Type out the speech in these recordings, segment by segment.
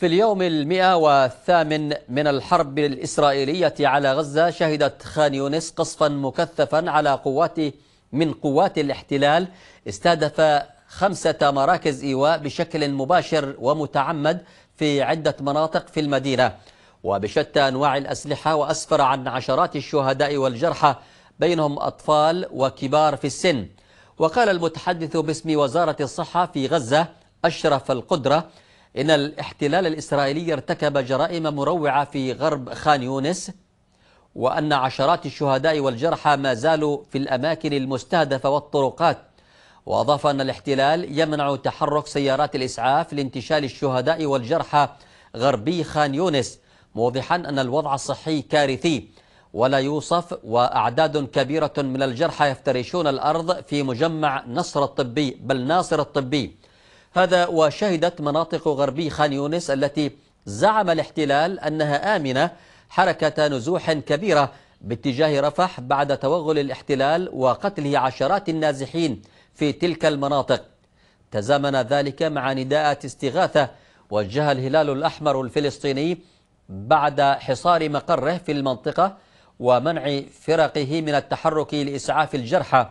في اليوم المئة والثامن من الحرب الإسرائيلية على غزة شهدت خان يونس قصفا مكثفا على قوات من قوات الاحتلال استهدف خمسة مراكز إيواء بشكل مباشر ومتعمد في عدة مناطق في المدينة وبشتى أنواع الأسلحة وأسفر عن عشرات الشهداء والجرحى بينهم أطفال وكبار في السن وقال المتحدث باسم وزارة الصحة في غزة أشرف القدرة إن الاحتلال الإسرائيلي ارتكب جرائم مروعة في غرب خان يونس وأن عشرات الشهداء والجرحى ما زالوا في الأماكن المستهدفة والطرقات وأضاف أن الاحتلال يمنع تحرك سيارات الإسعاف لانتشال الشهداء والجرحى غربي خان يونس موضحا أن الوضع الصحي كارثي ولا يوصف وأعداد كبيرة من الجرحى يفترشون الأرض في مجمع نصر الطبي بل ناصر الطبي هذا وشهدت مناطق غربي خان يونس التي زعم الاحتلال أنها آمنة حركة نزوح كبيرة باتجاه رفح بعد توغل الاحتلال وقتله عشرات النازحين في تلك المناطق تزامن ذلك مع نداءات استغاثة وجه الهلال الأحمر الفلسطيني بعد حصار مقره في المنطقة ومنع فرقه من التحرك لإسعاف الجرحى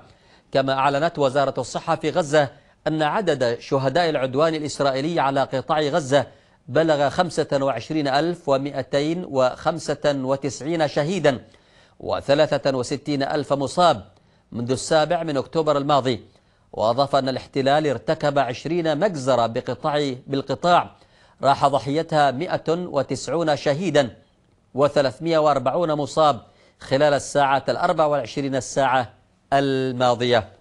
كما أعلنت وزارة الصحة في غزة أن عدد شهداء العدوان الإسرائيلي على قطاع غزة بلغ 25295 شهيدا و63000 مصاب منذ السابع من أكتوبر الماضي وأضاف أن الاحتلال ارتكب 20 مجزرة بقطاع بالقطاع راح ضحيتها 190 شهيدا و340 مصاب خلال الساعة الأربع والعشرين الساعة الماضية